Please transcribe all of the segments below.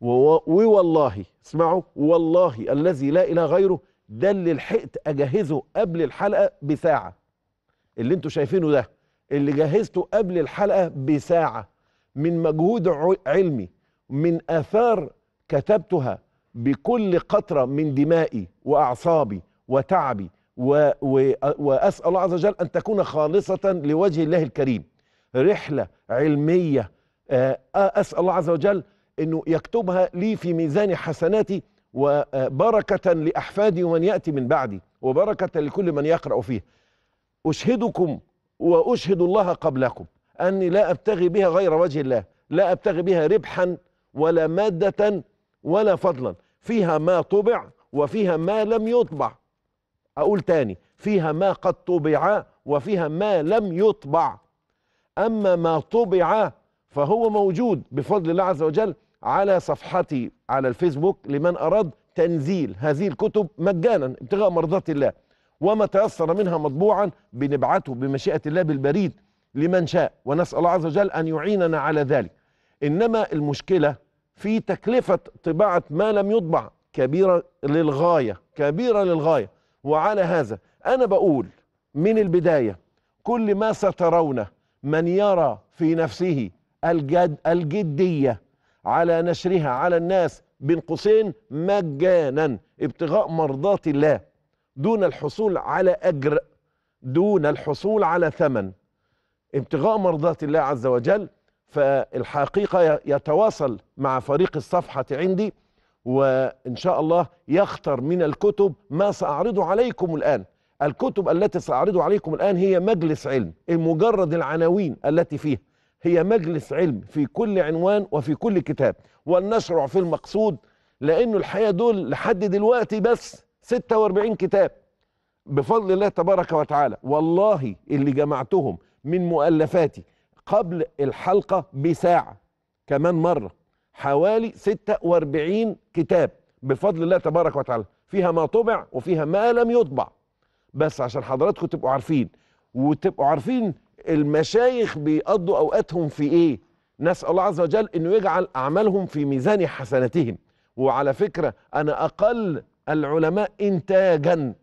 ووالله اسمعوا والله الذي لا إله غيره ده اللي لحقت أجهزه قبل الحلقة بساعة اللي انتوا شايفينه ده اللي جهزته قبل الحلقة بساعة من مجهود علمي من آثار كتبتها بكل قطرة من دمائي وأعصابي وتعبي و و وأسأل الله عز وجل أن تكون خالصة لوجه الله الكريم رحلة علمية آه، أسأل الله عز وجل أنه يكتبها لي في ميزان حسناتي وبركة لأحفادي ومن يأتي من بعدي وبركة لكل من يقرأ فيه أشهدكم وأشهد الله قبلكم أني لا أبتغي بها غير وجه الله لا أبتغي بها ربحا ولا مادة ولا فضلا فيها ما طبع وفيها ما لم يطبع أقول تاني فيها ما قد طبع وفيها ما لم يطبع أما ما طبع فهو موجود بفضل الله عز وجل على صفحتي على الفيسبوك لمن أراد تنزيل هذه الكتب مجانا ابتغاء مرضات الله وما تيسر منها مطبوعا بنبعته بمشيئة الله بالبريد لمن شاء ونسأل الله عز وجل أن يعيننا على ذلك إنما المشكلة في تكلفة طباعة ما لم يطبع كبيرة للغاية كبيرة للغاية وعلى هذا أنا بقول من البداية كل ما سترونه من يرى في نفسه الجد الجدية على نشرها على الناس بين قوسين مجانا ابتغاء مرضات الله دون الحصول على أجر دون الحصول على ثمن ابتغاء مرضات الله عز وجل فالحقيقة يتواصل مع فريق الصفحة عندي وإن شاء الله يختر من الكتب ما سأعرضه عليكم الآن الكتب التي سأعرضه عليكم الآن هي مجلس علم مجرد العناوين التي فيها هي مجلس علم في كل عنوان وفي كل كتاب ولنشرع في المقصود لأنه الحقيقة دول لحد دلوقتي بس 46 كتاب بفضل الله تبارك وتعالى والله اللي جمعتهم من مؤلفاتي قبل الحلقة بساعة كمان مرة حوالي 46 كتاب بفضل الله تبارك وتعالى فيها ما طبع وفيها ما لم يطبع بس عشان حضراتكم تبقوا عارفين وتبقوا عارفين المشايخ بيقضوا اوقاتهم في ايه نسال الله عز وجل انه يجعل اعمالهم في ميزان حسناتهم وعلى فكره انا اقل العلماء انتاجا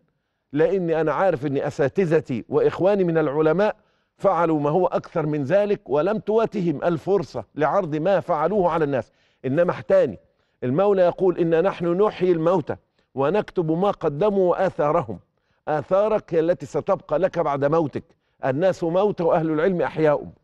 لاني انا عارف ان اساتذتي واخواني من العلماء فعلوا ما هو اكثر من ذلك ولم تواتهم الفرصه لعرض ما فعلوه على الناس انما احتاني المولى يقول إن نحن نحيي الموتى ونكتب ما قدموا وآثارهم آثارك هي التي ستبقى لك بعد موتك الناس موتى وأهل العلم أحياء